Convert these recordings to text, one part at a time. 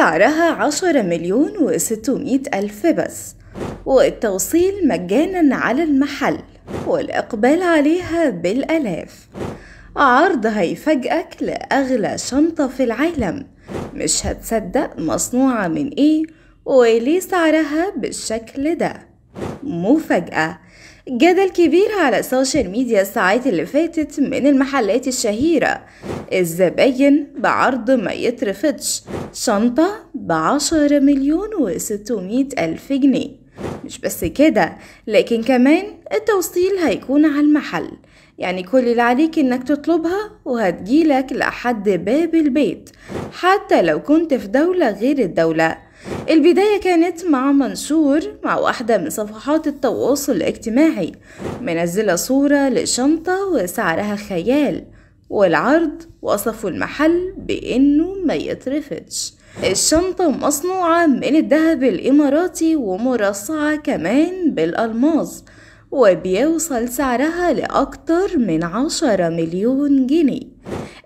سعرها عشرة مليون وستمائة ألف بس والتوصيل مجانا على المحل والإقبال عليها بالألاف عرض هيفاجئك لأغلى شنطة في العالم مش هتصدق مصنوعة من إيه وليه سعرها بالشكل ده مفاجأة جدل كبير على السوشيال ميديا الساعات اللي فاتت من المحلات الشهيرة الزباين بعرض ما يترفضش شنطة بعشرة مليون وستمية ألف جنيه مش بس كده لكن كمان التوصيل هيكون على المحل يعني كل اللي عليك انك تطلبها وهتجيلك لحد باب البيت حتى لو كنت في دولة غير الدولة البداية كانت مع منشور مع واحدة من صفحات التواصل الاجتماعي منزلة صورة لشنطة وسعرها خيال والعرض وصفوا المحل بإنه ما يترفضش الشنطة مصنوعة من الذهب الإماراتي ومرصعة كمان بالألماظ وبيوصل سعرها لأكتر من عشرة مليون جنيه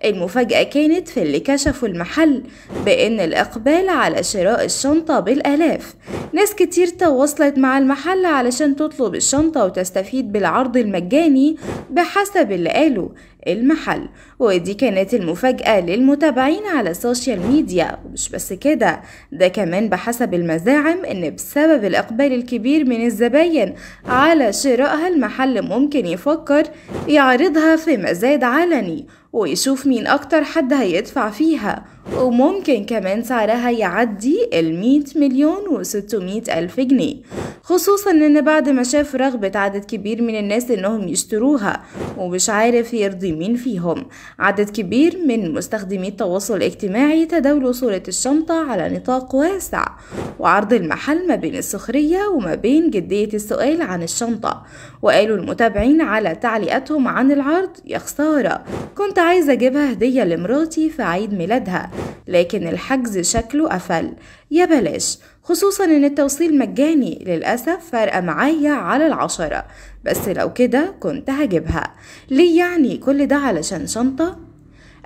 المفاجأة كانت في اللي كشفوا المحل بأن الإقبال على شراء الشنطة بالآلاف ناس كتير تواصلت مع المحل علشان تطلب الشنطة وتستفيد بالعرض المجاني بحسب اللي قاله المحل ودي كانت المفاجأة للمتابعين على السوشيال ميديا ومش بس كده ده كمان بحسب المزاعم ان بسبب الإقبال الكبير من الزباين على شرائها المحل ممكن يفكر يعرضها في مزاد علني ويشوف مين أكتر حد هيدفع فيها وممكن كمان سعرها يعدي ال 100 مليون و 600 ألف جنيه خصوصا ان بعد ما شاف رغبة عدد كبير من الناس انهم يشتروها ومش عارف يرضي مين فيهم عدد كبير من مستخدمي التواصل الاجتماعي تداولوا صورة الشنطة على نطاق واسع وعرض المحل ما بين السخرية وما بين جدية السؤال عن الشنطة وقالوا المتابعين على تعليقاتهم عن العرض يا خسارة كنت عايزة اجيبها هدية لمراتي في عيد ميلادها لكن الحجز شكله قفل يا بلاش خصوصا ان التوصيل مجاني للأسف فارقة معايا على العشرة بس لو كده كنت هجيبها ليه يعني كل ده علشان شنطة؟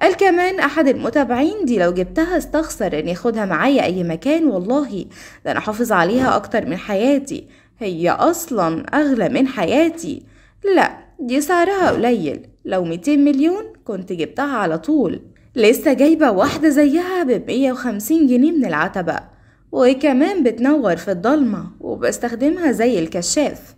قال كمان احد المتابعين دي لو جبتها استخسر ان يعني ياخدها معايا اي مكان والله ده انا حافظ عليها اكتر من حياتي هي اصلا اغلى من حياتي لا دي سعرها قليل لو 200 مليون كنت جبتها على طول لسه جايبة واحدة زيها بمية وخمسين جنيه من العتبة وكمان بتنور في الضلمة وبستخدمها زي الكشاف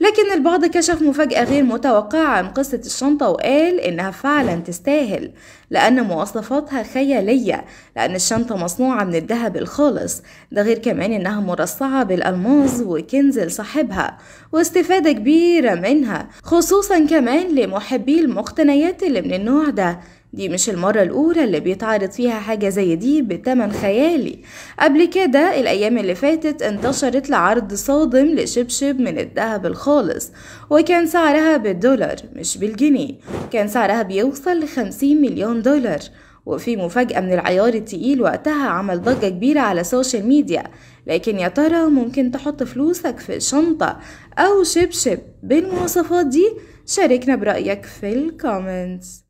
لكن البعض كشف مفاجأة غير متوقعة عن قصة الشنطة وقال إنها فعلا تستاهل لأن مواصفاتها خيالية لأن الشنطة مصنوعة من الذهب الخالص ده غير كمان إنها مرصعة بالألماس وكنز لصاحبها واستفادة كبيرة منها خصوصا كمان لمحبي المقتنيات اللي من النوع ده دي مش المرة الأولى اللي بيتعرض فيها حاجة زي دي بتمن خيالي قبل كده الأيام اللي فاتت انتشرت لعرض صادم لشبشب من الذهب الخالص وكان سعرها بالدولار مش بالجنيه كان سعرها بيوصل لخمسين مليون دولار وفي مفاجأة من العيار التقيل وقتها عمل ضجة كبيرة على السوشيال ميديا لكن يا ترى ممكن تحط فلوسك في شنطة أو شبشب بالمواصفات دي شاركنا برأيك في الكومنتس